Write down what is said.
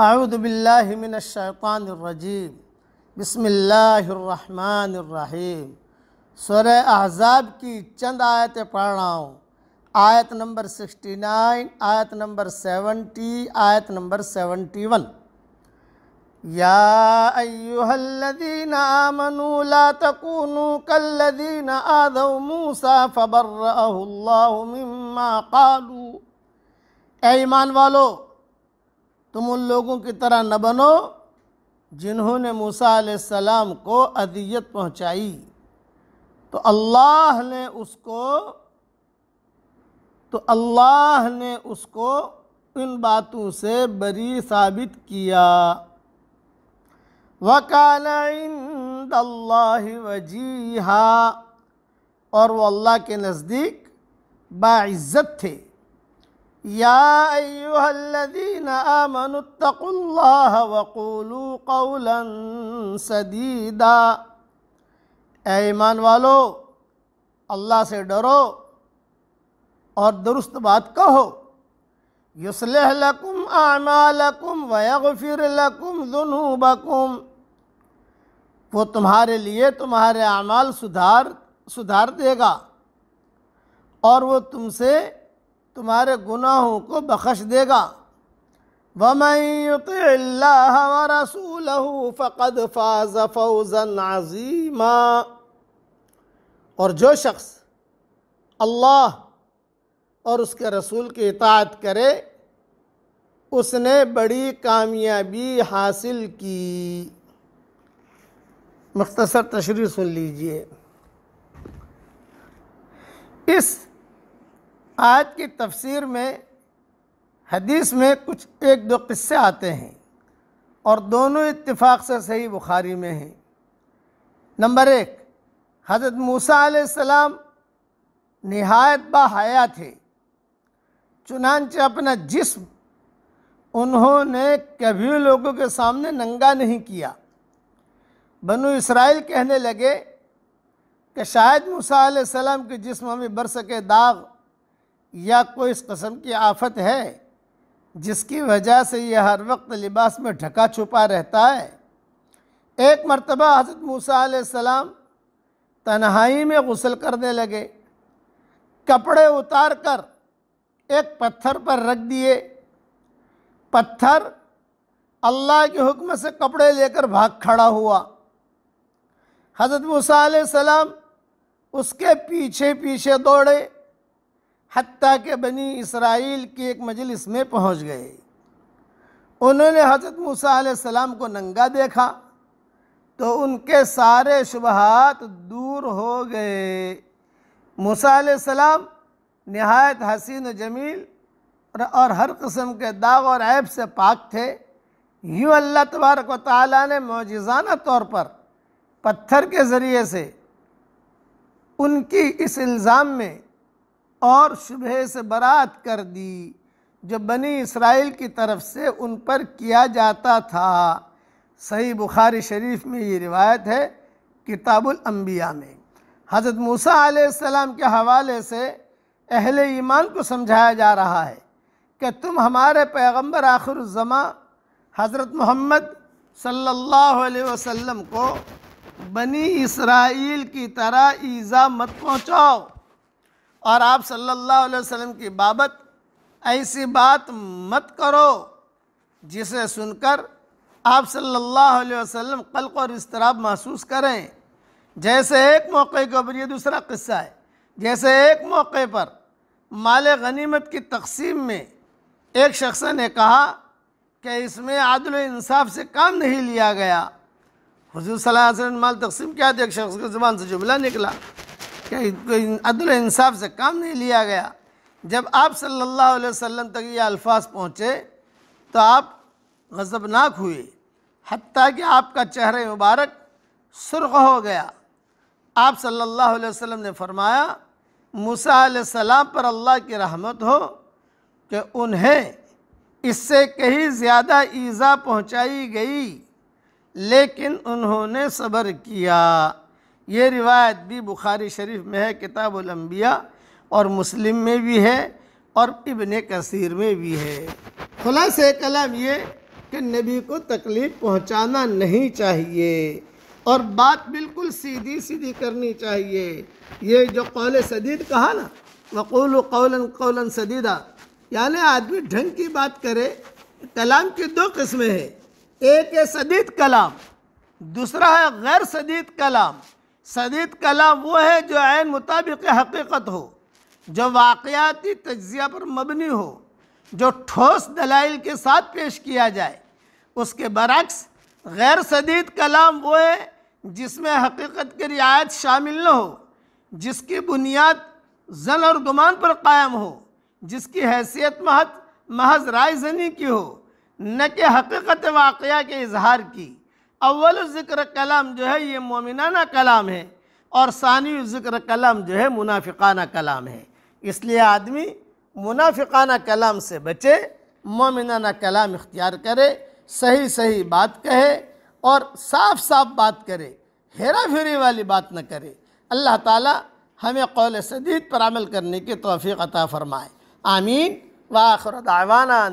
आउदबिल्लिमिनशैक़ानरजीम बसमीम सुर अहज़ाब की चंद आयतें पढ़ रहा हूँ आयत नंबर 69, आयत नंबर 70, आयत नंबर 71 या अय्युहल्लदीन आमनु ला तकूनु कल्लदीन आदव मूसा फबर्रहुल्लाहु मिम्मा कालू ए ईमान वालों तुम उन लोगों की तरह न बनो जिन्होंने मूसा सलाम को अदियत पहुंचाई तो अल्लाह ने उसको तो अल्लाह ने उसको इन बातों से बरी साबित किया वकाल वजीहा और वो अल्लाह के नज़दीक बाज़्ज़त थे يا أيها الذين آمنوا اتقوا الله وقولوا قولا سديدا ईमान वालो अल्लाह से डरो और दुरुस्त बात कहो युसलह लकुम आमालकुम वयगफिर लकुम जुनूबकुम वो तुम्हारे लिए तुम्हारे आमाल सुधार सुधार देगा और वो तुमसे तुम्हारे गुनाहों को बख्श देगा रसूल फ़कद फ़ाज़ फ़ौज़न और जो शख्स अल्लाह और उसके रसूल की इतात करे उसने बड़ी कामयाबी हासिल की मख्तसर तशरी सुन लीजिए इस आज की तफसीर में हदीस में कुछ एक दो किस्से आते हैं और दोनों इत्तेफाक से सही बुखारी में हैं नंबर एक हज़रत मूसा सलाम नहायत बाहया थे चुनानच अपना जिस्म उन्होंने कभी लोगों के सामने नंगा नहीं किया बनु इसराइल कहने लगे कि शायद मूसा सलाम के जिस्म हमें बर सके दाग या कोई इस कस्म की आफत है जिसकी वजह से यह हर वक्त लिबास में ढका छुपा रहता है एक मरतबा हज़रत मूसा सलाम तन्हाई में गसल करने लगे कपड़े उतार कर एक पत्थर पर रख दिए पत्थर अल्लाह के हुक्म से कपड़े लेकर भाग खड़ा हुआ हज़रत मूसा सलाम उसके पीछे पीछे दौड़े हती के बनी इसराइल की एक मजलिस में पहुंच गए उन्होंने हजरत मूसा सलाम को नंगा देखा तो उनके सारे शुबहत दूर हो गए मूसा सलाम नहायत हसीन जमील और हर कस्म के दाग और ऐब से पाक थे यूँ अल्लाह तबारक ताली ने मोजाना तौर पर पत्थर के ज़रिए से उनकी इस इल्ज़ाम में और शुबह से बरात कर दी जो बनी इसराइल की तरफ से उन पर किया जाता था सही बुखारी शरीफ में ये रिवायत है किताबुल अम्बिया में हज़रत मूसा आसमाम के हवाले से अहल ईमान को समझाया जा रहा है कि तुम हमारे पैगम्बर आखिर ज़मा हज़रत मोहम्मद सल्लल्लाहु अलैहि वसल्लम को बनी इसराइल की तरह ईज़ा मत पहुँचाओ और आप सल्लल्लाहु अलैहि वसल्लम की बाबत ऐसी बात मत करो जिसे सुनकर आप सल्लल्लाहु अलैहि वसल्लम कल्क और इसतराब महसूस करें जैसे एक मौके के ऊपर ये दूसरा किस्सा है जैसे एक मौके पर माल गनीमत की तकसीम में एक शख्स ने कहा कि इसमें आदल इंसाफ से काम नहीं लिया गया हजूर सल्लल्लाहु अलैहि वसल्लम माल तकसीम क्या था तो एक शख्स की ज़ुबान से जुमला निकला क्या कोई अदल इंसाफ से काम नहीं लिया गया जब आप सल्लल्लाहु अलैहि वसल्लम तक ये अल्फाज पहुँचे तो आप गज़बनाक हुए हती कि आपका चेहरा मुबारक सुर्ख हो गया आप सल्लल्लाहु अलैहि वसल्लम ने फरमाया मूसा सलाम पर अल्लाह की रहमत हो कि उन्हें इससे कहीं ज़्यादा ईज़ा पहुँचाई गई लेकिन उन्होंने सब्र किया ये रिवायत भी बुखारी शरीफ में है लम्बिया और मुस्लिम में भी है और इबन कसीर में भी है खुलासे कलाम ये कि नबी को तकलीफ़ पहुंचाना नहीं चाहिए और बात बिल्कुल सीधी सीधी करनी चाहिए ये जो कौल सदीद कहा ना वक़ूल कौलन कौलन सदीदा यानि आदमी ढंग की बात करे कलाम की दो किस्में हैं एक है सदीद कलाम दूसरा है गैर सदीद कलाम सदीद कलाम वो है जो आन मुताबिक हकीकत हो जो वाक़ाती तजिया पर मबनी हो जो ठोस दलाइल के साथ पेश किया जाए उसके बरक्स गैर सदीद कलाम वो है जिसमें हकीकत की रियायत शामिल न हो जिसकी बुनियाद जन और गुमान पर कायम हो जिसकी हैसियत महत महज राय जनी की हो न कि हकीकत वाक़ के इजहार की अव्वल ज़िक्र कलाम जो है ये मोमिनाना कलाम है और सानी ज़िक्र कलाम जो है मुनाफिकाना कलाम है इसलिए आदमी मुनाफिकाना कलाम से बचे मोमिनाना कलाम इख्तियार करे सही सही बात कहे और साफ साफ बात करे हेरा फेरी वाली बात न करे अल्लाह ताला हमें कौल सदीद पर अमल करने की तोफ़ी अता फ़रमाए आमीन वाखर दावाना